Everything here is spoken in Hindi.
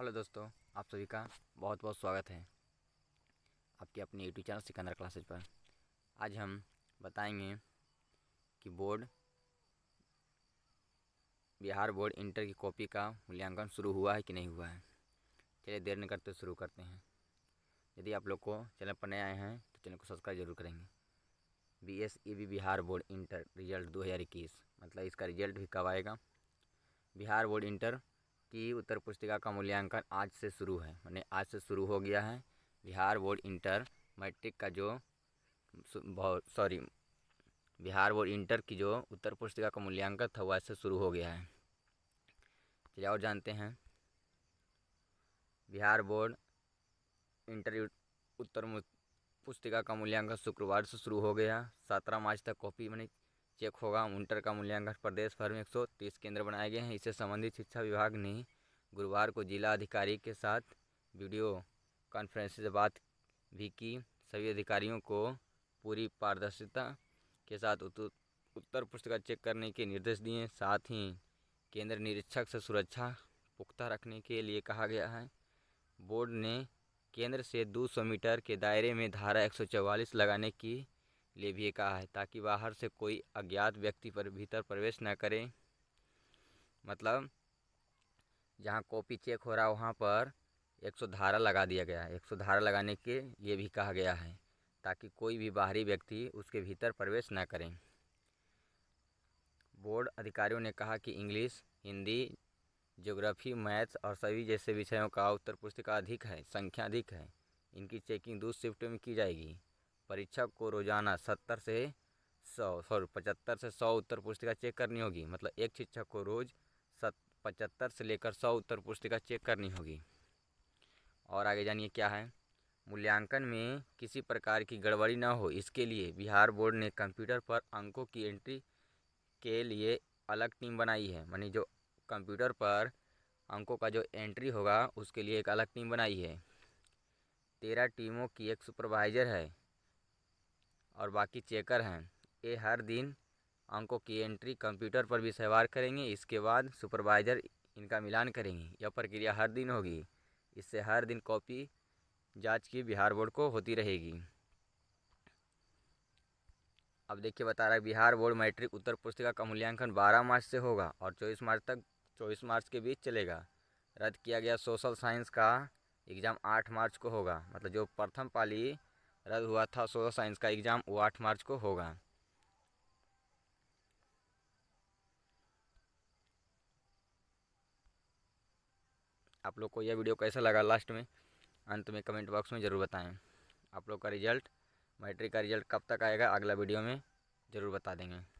हेलो दोस्तों आप सभी का बहुत बहुत स्वागत है आपके अपने यूट्यूब चैनल सिकंदर क्लासेज पर आज हम बताएंगे कि बोर्ड बिहार बोर्ड इंटर की कॉपी का मूल्यांकन शुरू हुआ है कि नहीं हुआ है चलिए देर नहीं करते शुरू करते हैं यदि आप लोग को चैनल पर नए आए हैं तो चैनल को सब्सक्राइब जरूर करेंगे B S E B Bihar board inter result दो हज़ार इक्कीस मतलब इसका रिजल्ट भी कब आएगा बिहार बोर्ड इंटर कि उत्तर पुस्तिका का मूल्यांकन आज से शुरू है मैंने आज से शुरू हो गया है बिहार बोर्ड इंटर मैट्रिक का जो सॉरी बिहार बोर्ड इंटर की जो उत्तर पुस्तिका का मूल्यांकन था वो आज से शुरू हो गया है चलिए और जानते हैं बिहार बोर्ड इंटर उत्तर पुस्तिका का मूल्यांकन शुक्रवार से शुरू हो गया सत्रह मार्च तक कॉपी मैंने चेक होगा उन्टर का मूल्यांकन प्रदेश भर में तीस केंद्र बनाए गए हैं इससे संबंधित शिक्षा विभाग ने गुरुवार को जिला अधिकारी के साथ वीडियो कॉन्फ्रेंस से बात भी की सभी अधिकारियों को पूरी पारदर्शिता के साथ उत्तर पुस्तिका चेक करने के निर्देश दिए साथ ही केंद्र निरीक्षक से सुरक्षा पुख्ता रखने के लिए कहा गया है बोर्ड ने केंद्र से 200 मीटर के दायरे में धारा 144 लगाने की लिए भी कहा है ताकि बाहर से कोई अज्ञात व्यक्ति पर भीतर प्रवेश न करें मतलब जहाँ कॉपी चेक हो रहा है वहाँ पर एक सौ धारा लगा दिया गया है एक सौ धारा लगाने के लिए भी कहा गया है ताकि कोई भी बाहरी व्यक्ति उसके भीतर प्रवेश न करें बोर्ड अधिकारियों ने कहा कि इंग्लिश हिंदी ज्योग्राफी मैथ्स और सभी जैसे विषयों का उत्तर पुस्तिका अधिक है संख्या अधिक है इनकी चेकिंग दो शिफ्ट में की जाएगी परीक्षक को रोजाना सत्तर से सौ सॉरी पचहत्तर से सौ उत्तर पुस्तिका चेक करनी होगी मतलब एक शिक्षक को रोज़ सत पचहत्तर से लेकर सौ उत्तर पुस्तिका चेक करनी होगी और आगे जानिए क्या है मूल्यांकन में किसी प्रकार की गड़बड़ी ना हो इसके लिए बिहार बोर्ड ने कंप्यूटर पर अंकों की एंट्री के लिए अलग टीम बनाई है मानी जो कंप्यूटर पर अंकों का जो एंट्री होगा उसके लिए एक अलग टीम बनाई है तेरह टीमों की एक सुपरवाइज़र है और बाकी चेकर हैं ये हर दिन अंकों की एंट्री कंप्यूटर पर भी सहवार करेंगे इसके बाद सुपरवाइज़र इनका मिलान करेंगे यह प्रक्रिया हर दिन होगी इससे हर दिन कॉपी जांच की बिहार बोर्ड को होती रहेगी अब देखिए बता रहा है बिहार बोर्ड मैट्रिक उत्तर पुस्तिका का मूल्यांकन 12 मार्च से होगा और 24 मार्च तक 24 मार्च के बीच चलेगा रद्द किया गया सोशल साइंस का एग्ज़ाम 8 मार्च को होगा मतलब जो प्रथम पाली रद्द हुआ था सोशल साइंस का एग्ज़ाम वो आठ मार्च को होगा आप लोग को यह वीडियो कैसा लगा लास्ट में अंत में कमेंट बॉक्स में ज़रूर बताएं आप लोग का रिजल्ट मैट्रिक का रिजल्ट कब तक आएगा अगला वीडियो में ज़रूर बता देंगे